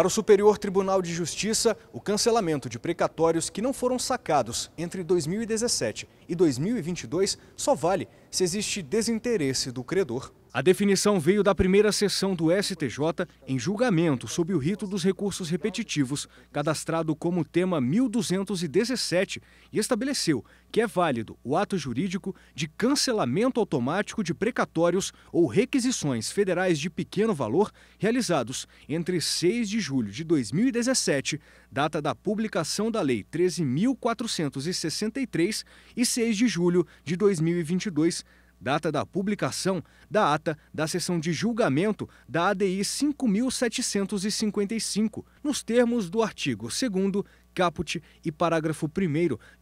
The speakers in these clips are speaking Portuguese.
Para o Superior Tribunal de Justiça, o cancelamento de precatórios que não foram sacados entre 2017 e 2022 só vale se existe desinteresse do credor. A definição veio da primeira sessão do STJ em julgamento sob o rito dos recursos repetitivos, cadastrado como tema 1217, e estabeleceu que é válido o ato jurídico de cancelamento automático de precatórios ou requisições federais de pequeno valor realizados entre 6 de julho de 2017, data da publicação da Lei 13.463, e 6 de julho de 2022 data da publicação da ata da sessão de julgamento da ADI 5755, nos termos do artigo 2 caput e parágrafo 1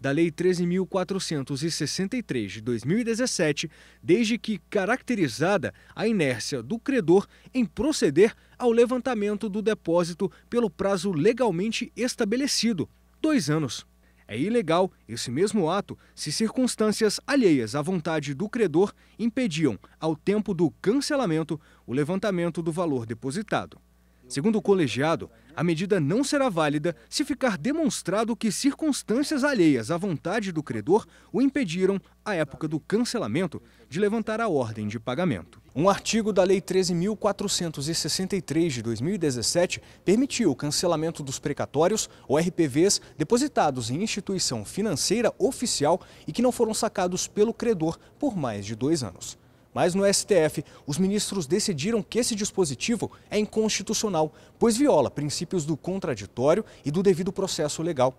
da Lei 13.463 de 2017, desde que caracterizada a inércia do credor em proceder ao levantamento do depósito pelo prazo legalmente estabelecido, dois anos. É ilegal esse mesmo ato se circunstâncias alheias à vontade do credor impediam, ao tempo do cancelamento, o levantamento do valor depositado. Segundo o colegiado, a medida não será válida se ficar demonstrado que circunstâncias alheias à vontade do credor o impediram, à época do cancelamento, de levantar a ordem de pagamento. Um artigo da Lei 13.463 de 2017 permitiu o cancelamento dos precatórios ou RPVs depositados em instituição financeira oficial e que não foram sacados pelo credor por mais de dois anos. Mas no STF, os ministros decidiram que esse dispositivo é inconstitucional, pois viola princípios do contraditório e do devido processo legal.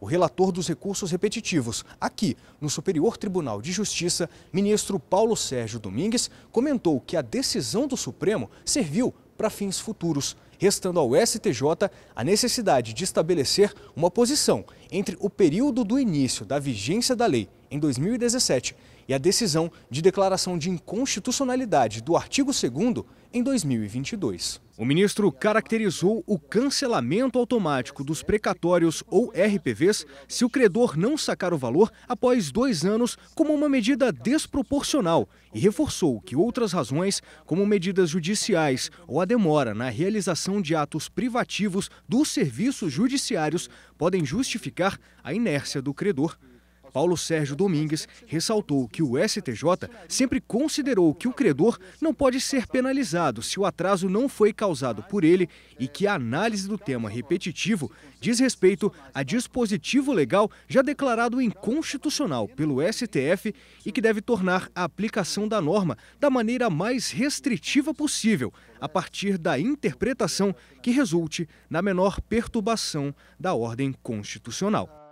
O relator dos recursos repetitivos, aqui no Superior Tribunal de Justiça, ministro Paulo Sérgio Domingues, comentou que a decisão do Supremo serviu para fins futuros, restando ao STJ a necessidade de estabelecer uma posição entre o período do início da vigência da lei em 2017 e a decisão de declaração de inconstitucionalidade do artigo 2 em 2022. O ministro caracterizou o cancelamento automático dos precatórios ou RPVs se o credor não sacar o valor após dois anos como uma medida desproporcional e reforçou que outras razões, como medidas judiciais ou a demora na realização de atos privativos dos serviços judiciários, podem justificar a inércia do credor. Paulo Sérgio Domingues ressaltou que o STJ sempre considerou que o credor não pode ser penalizado se o atraso não foi causado por ele e que a análise do tema repetitivo diz respeito a dispositivo legal já declarado inconstitucional pelo STF e que deve tornar a aplicação da norma da maneira mais restritiva possível, a partir da interpretação que resulte na menor perturbação da ordem constitucional.